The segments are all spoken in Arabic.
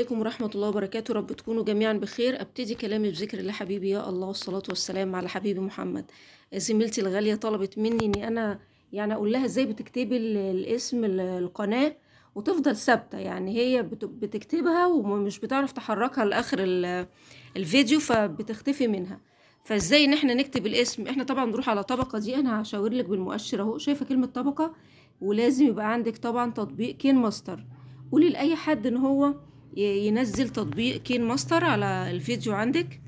عليكم ورحمة الله وبركاته رب تكونوا جميعا بخير أبتدي كلامي بذكر الله حبيبي يا الله والصلاة والسلام على حبيبي محمد زميلتي الغالية طلبت مني إني أنا يعني أقول لها إزاي بتكتبي الاسم القناة وتفضل ثابته يعني هي بتكتبها ومش بتعرف تحركها لاخر الفيديو فبتختفي منها فازاي ان احنا نكتب الاسم احنا طبعا نروح على طبقه دي انا هشاور لك بالمؤشر اهو شايفه كلمه طبقه ولازم يبقى عندك طبعا تطبيق كين ماستر قولي لاي حد ان هو ينزل تطبيق كين ماستر على الفيديو عندك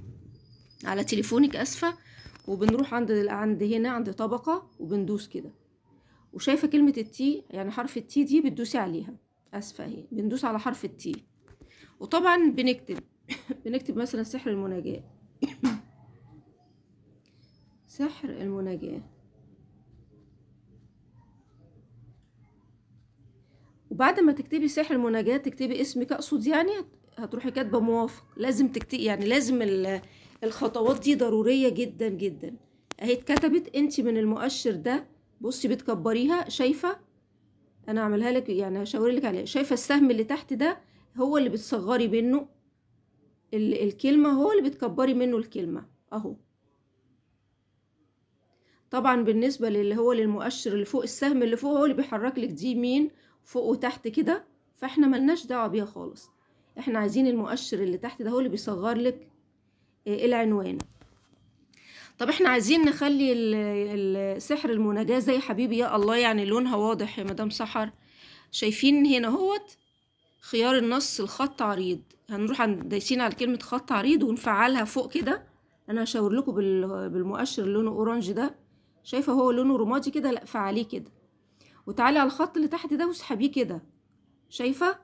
على تليفونك اسفه وبنروح عند عند هنا عند طبقه وبندوس كده وشايفه كلمه التي يعني حرف التي دي بتدوسي عليها اسفه اهي بندوس على حرف التي وطبعا بنكتب بنكتب مثلا سحر المناجاه سحر المناجاه وبعد ما تكتبي سحر مناجاة تكتبي اسمك اقصد يعني هتروحي كاتبه موافق لازم تكتبي يعني لازم الخطوات دي ضروريه جدا جدا اهي اتكتبت انت من المؤشر ده بصي بتكبريها شايفه انا اعملها لك يعني هشاور لك عليها شايفه السهم اللي تحت ده هو اللي بتصغري منه الكلمه هو اللي بتكبري منه الكلمه اهو طبعا بالنسبه للي هو للمؤشر اللي فوق السهم اللي فوق هو اللي بيحرك لك دي مين فوق وتحت كده فاحنا ملناش دعوه بيها خالص احنا عايزين المؤشر اللي تحت ده هو اللي بيصغر لك آه، العنوان طب احنا عايزين نخلي السحر المناجاة زي حبيبي يا الله يعني لونها واضح يا مدام سحر شايفين هنا هوت خيار النص الخط عريض هنروح دايسين على كلمة خط عريض ونفعلها فوق كده انا هشاور لكم بالمؤشر اللي لونه اورانج ده شايفه هو لونه رمادي كده لا فعليه كده وتعالي على الخط اللي تحت ده واسحبيه كده شايفة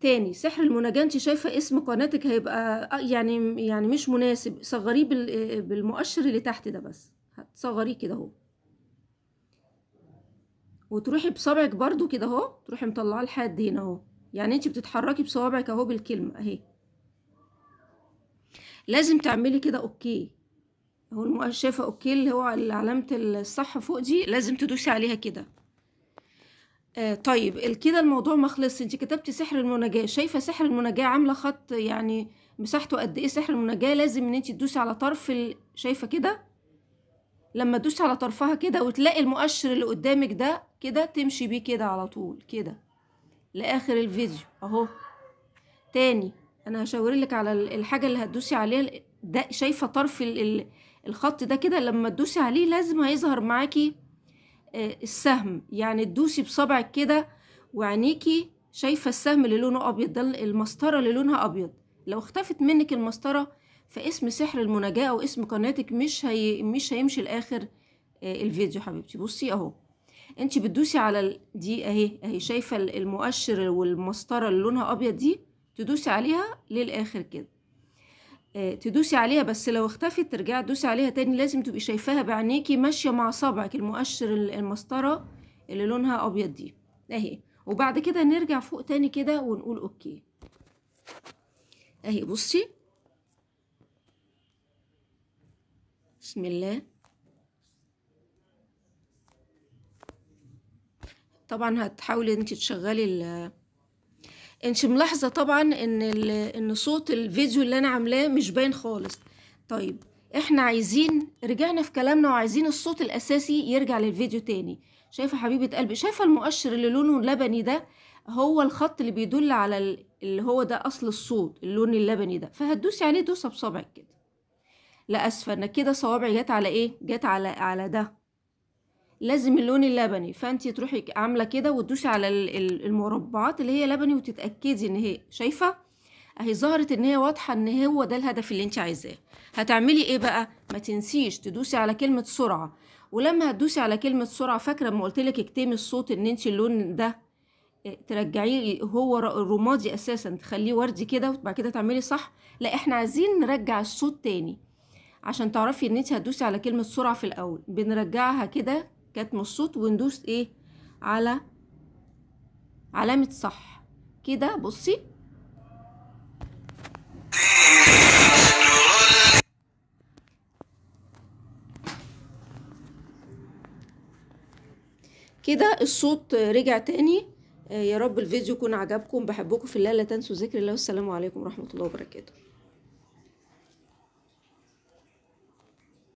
تاني سحر المناجاة انت شايفة اسم قناتك هيبقى آه، يعني يعني مش مناسب صغريه آه، بالمؤشر اللي تحت ده بس هتصغريه كده اهو وتروحي بصابعك برضو كده اهو تروحي مطلعه لحد هنا اهو يعني انت بتتحركي بصوابعك اهو بالكلمة اهي لازم تعملي كده اوكي هو المؤشفه اوكي اللي هو علامه الصح فوق دي لازم تدوسي عليها كده آه طيب كده الموضوع ما خلصش انت كتبتي سحر المناجاه شايفه سحر المناجاه عامله خط يعني مساحته قد ايه سحر المناجاه لازم ان انت تدوسي على طرف ال... شايفه كده لما تدوسي على طرفها كده وتلاقي المؤشر اللي قدامك ده كده تمشي بيه كده على طول كده لاخر الفيديو اهو تاني انا هشاور لك على الحاجه اللي هتدوسي عليها ده شايفه طرف ال... الخط ده كده لما تدوسي عليه لازم هيظهر معاكي آه، السهم يعني تدوسي بصبعك كده وعينيكي شايفة السهم اللي لونه أبيض ده المسطرة اللي لونها أبيض لو اختفت منك المسطرة فاسم سحر المناجاة أو اسم قناتك مش هي... مش هيمشي لآخر آه، الفيديو حبيبتي بصي أهو انت بتدوسي على دي اهي اهي شايفة المؤشر والمسطرة اللي لونها أبيض دي تدوسي عليها للآخر كده آه، تدوسي عليها بس لو اختفت ترجعي تدوسي عليها تاني لازم تبقي شايفاها بعينيكي ماشيه مع صابعك المؤشر المسطره اللي لونها ابيض دي اهي وبعد كده نرجع فوق تاني كده ونقول اوكي اهي بصي بسم الله طبعا هتحاولي انت تشغلي انت ملاحظه طبعا ان ان صوت الفيديو اللي انا عاملاه مش باين خالص طيب احنا عايزين رجعنا في كلامنا وعايزين الصوت الاساسي يرجع للفيديو تاني شايفه حبيبه قلبي شايفه المؤشر اللي لونه لبني ده هو الخط اللي بيدل على اللي هو ده اصل الصوت اللون اللبني ده فهتدوسي عليه دوسه بصبعك كده لا اسفه انا كده صوابعي جت على ايه جت على على ده لازم اللون اللبني فانت تروحي عامله كده وتدوسي على المربعات اللي هي لبني وتتاكدي ان هي شايفه اهي ظهرت ان هي واضحه ان هو ده الهدف اللي انت عايزاه هتعملي ايه بقى ما تنسيش تدوسي على كلمه سرعه ولما هتدوسي على كلمه سرعه فاكره لما قلت لك اكتمي الصوت ان انت اللون ده آه، ترجعيه هو رمادي اساسا تخليه وردي كده وبعد كده تعملي صح لا احنا عايزين نرجع الصوت تاني عشان تعرفي ان انت هتدوسي على كلمه سرعه في الاول بنرجعها كده كتم الصوت وندوس ايه على علامة صح كده بصي كده الصوت رجع تاني آه، يا رب الفيديو يكون عجبكم بحبكم في الله لا تنسوا ذكر الله والسلام عليكم ورحمة الله وبركاته